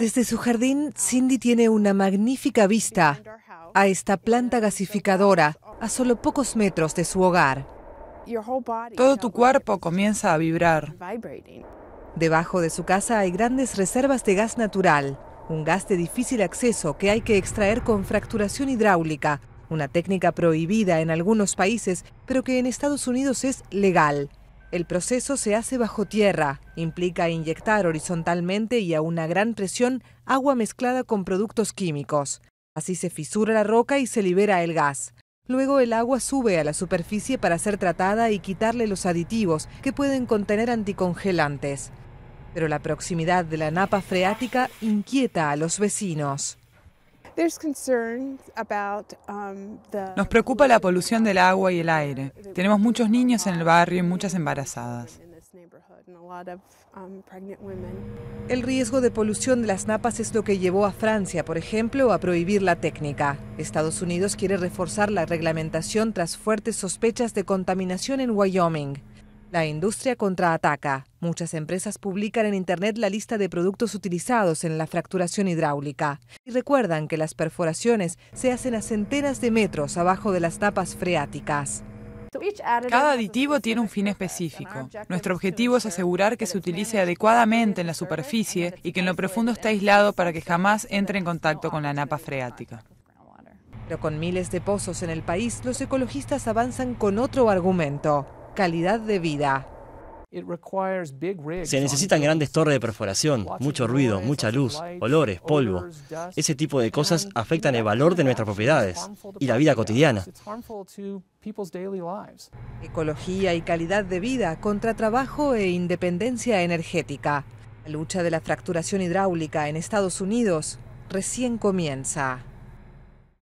Desde su jardín, um, Cindy tiene una magnífica vista a esta planta gasificadora a solo pocos metros de su hogar. Todo tu cuerpo comienza a vibrar. Debajo de su casa hay grandes reservas de gas natural, un gas de difícil acceso que hay que extraer con fracturación hidráulica, una técnica prohibida en algunos países, pero que en Estados Unidos es legal. El proceso se hace bajo tierra, implica inyectar horizontalmente y a una gran presión agua mezclada con productos químicos. Así se fisura la roca y se libera el gas. Luego el agua sube a la superficie para ser tratada y quitarle los aditivos que pueden contener anticongelantes. Pero la proximidad de la napa freática inquieta a los vecinos. Um, Nos preocupa la polución del agua y el aire. Tenemos muchos niños en el barrio y muchas embarazadas. Um, el riesgo de polución de las napas es lo que llevó a Francia, por ejemplo, a prohibir la técnica. Estados Unidos quiere reforzar la reglamentación tras fuertes sospechas de contaminación en Wyoming. La industria contraataca. Muchas empresas publican en Internet la lista de productos utilizados en la fracturación hidráulica y recuerdan que las perforaciones se hacen a centenas de metros abajo de las tapas freáticas. Cada aditivo tiene un fin específico. Nuestro objetivo es asegurar que se utilice adecuadamente en la superficie y que en lo profundo esté aislado para que jamás entre en contacto con la napa freática. Pero con miles de pozos en el país, los ecologistas avanzan con otro argumento calidad de vida. Se necesitan grandes torres de perforación, mucho ruido, mucha luz, olores, polvo. Ese tipo de cosas afectan el valor de nuestras propiedades y la vida cotidiana. Ecología y calidad de vida contra trabajo e independencia energética. La lucha de la fracturación hidráulica en Estados Unidos recién comienza.